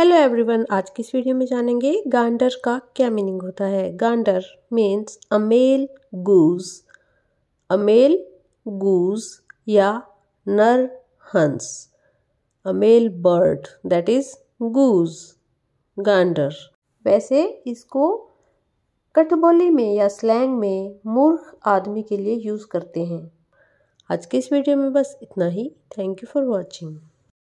hello everyone आज की इस वीडियो में जानेंगे गांडर का क्या मीनिंग होता है gander means a male goose a male goose या नर हंस a male bird that is goose gander वैसे इसको कठबोली में या स्लैंग में मूर्ख आदमी के लिए यूज़ करते हैं आज के इस वीडियो में बस इतना ही थैंक यू फॉर वॉचिंग